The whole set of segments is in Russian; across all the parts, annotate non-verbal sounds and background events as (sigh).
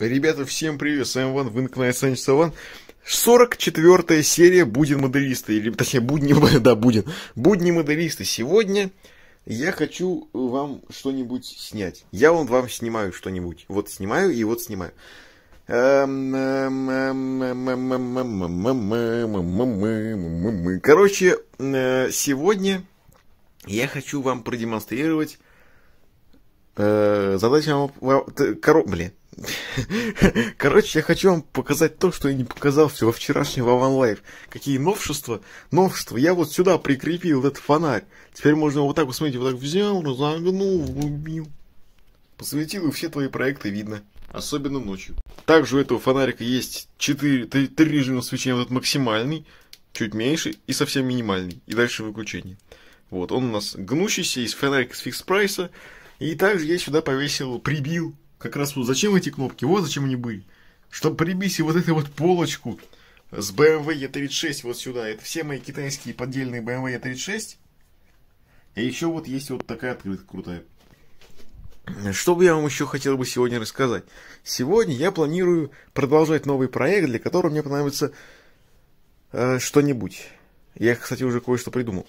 Ребята, всем привет, с вами Ван, вы на канале Санчес Ван. 44 серия «Будин моделиста», или точнее, «Будни, да, Будин». «Будни моделиста». Сегодня я хочу вам что-нибудь снять. Я вам, вам снимаю что-нибудь. Вот снимаю и вот снимаю. Короче, сегодня я хочу вам продемонстрировать задать вам... Коро... Блин. (laughs) Короче, я хочу вам показать то, что я не показал все во вчерашнего One Life. Какие новшества, новшества. Я вот сюда прикрепил этот фонарь. Теперь можно вот так вот, смотрите, вот так взял, разогнул, врубил. Посветил, и все твои проекты видно. Особенно ночью. Также у этого фонарика есть 4, 3, 3 режима свечения. Вот этот максимальный, чуть меньше и совсем минимальный. И дальше выключение. Вот, он у нас гнущийся, из фонарика с фикс прайса. И также я сюда повесил, прибил как раз вот зачем эти кнопки, вот зачем они были. Чтобы прибить и вот эту вот полочку с BMW E36 вот сюда. Это все мои китайские поддельные BMW E36. И еще вот есть вот такая открытка крутая. Что бы я вам еще хотел бы сегодня рассказать? Сегодня я планирую продолжать новый проект, для которого мне понадобится э, что-нибудь. Я, кстати, уже кое-что придумал.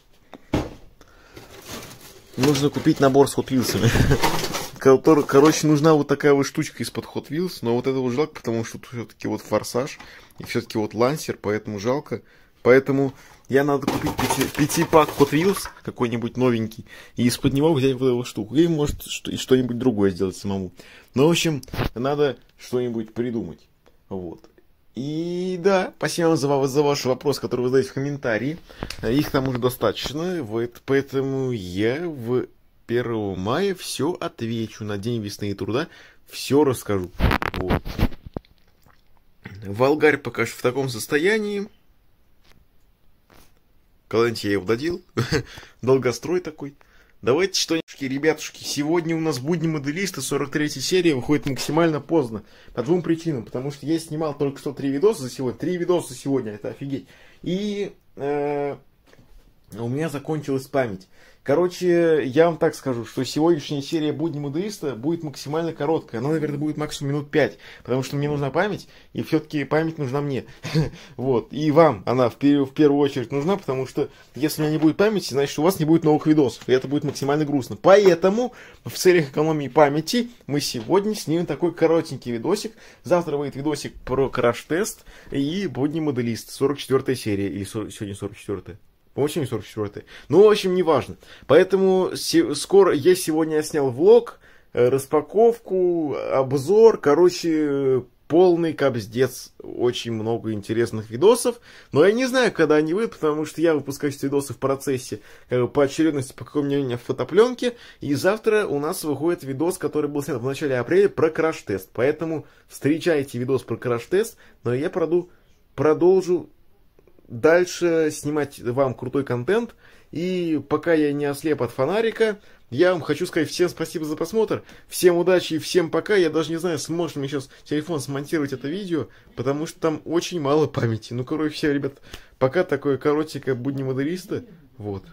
Нужно купить набор с хутлилсами. (laughs) Который, короче, нужна вот такая вот штучка из-под Hot Wheels, но вот это вот жалко, потому что тут все-таки вот форсаж, и все-таки вот лансер, поэтому жалко. Поэтому я надо купить пяти, пак Hot Wheels какой-нибудь новенький, и из-под него взять вот эту штуку. И может что, что-нибудь другое сделать самому. Но, ну, в общем, надо что-нибудь придумать. Вот. И да, спасибо вам за, за ваш вопрос, который вы задаете в комментарии. Их там уже достаточно, вот, поэтому я в 1 мая все отвечу. На День весны и труда все расскажу. Вот. Волгарь пока что в таком состоянии. Когда-нибудь я его додел. (laughs) Долгострой такой. Давайте что-нибудь, ребятушки. Сегодня у нас «Будни моделиста», 43 серия, выходит максимально поздно. По двум причинам. Потому что я снимал только что три видоса за сегодня. Три видоса сегодня, это офигеть. И... Э -э у меня закончилась память. Короче, я вам так скажу, что сегодняшняя серия «Будни мудриста» будет максимально короткая. Она, наверное, будет максимум минут пять, потому что мне нужна память, и все-таки память нужна мне. (laughs) вот. И вам она в, первую очередь нужна, потому что если у меня не будет памяти, значит, у вас не будет новых видосов, и это будет максимально грустно. Поэтому в целях экономии памяти мы сегодня снимем такой коротенький видосик. Завтра выйдет видосик про краш-тест и «Будни моделист», 44 серия, или сегодня 44 -я. По-моему, 44 Ну, в общем, неважно. Поэтому скоро, я сегодня снял влог, э, распаковку, обзор, короче, полный капздец, очень много интересных видосов, но я не знаю, когда они выйдут, потому что я выпускаю эти видосы в процессе э, по очередности, по какому мнению в фотопленке, и завтра у нас выходит видос, который был снят в начале апреля про краш-тест, поэтому встречайте видос про краш-тест, но я проду, продолжу дальше снимать вам крутой контент. И пока я не ослеп от фонарика, я вам хочу сказать всем спасибо за просмотр, всем удачи и всем пока. Я даже не знаю, сможет ли мне сейчас телефон смонтировать это видео, потому что там очень мало памяти. Ну, короче, все, ребят, пока такое коротенькое будни модериста. Вот.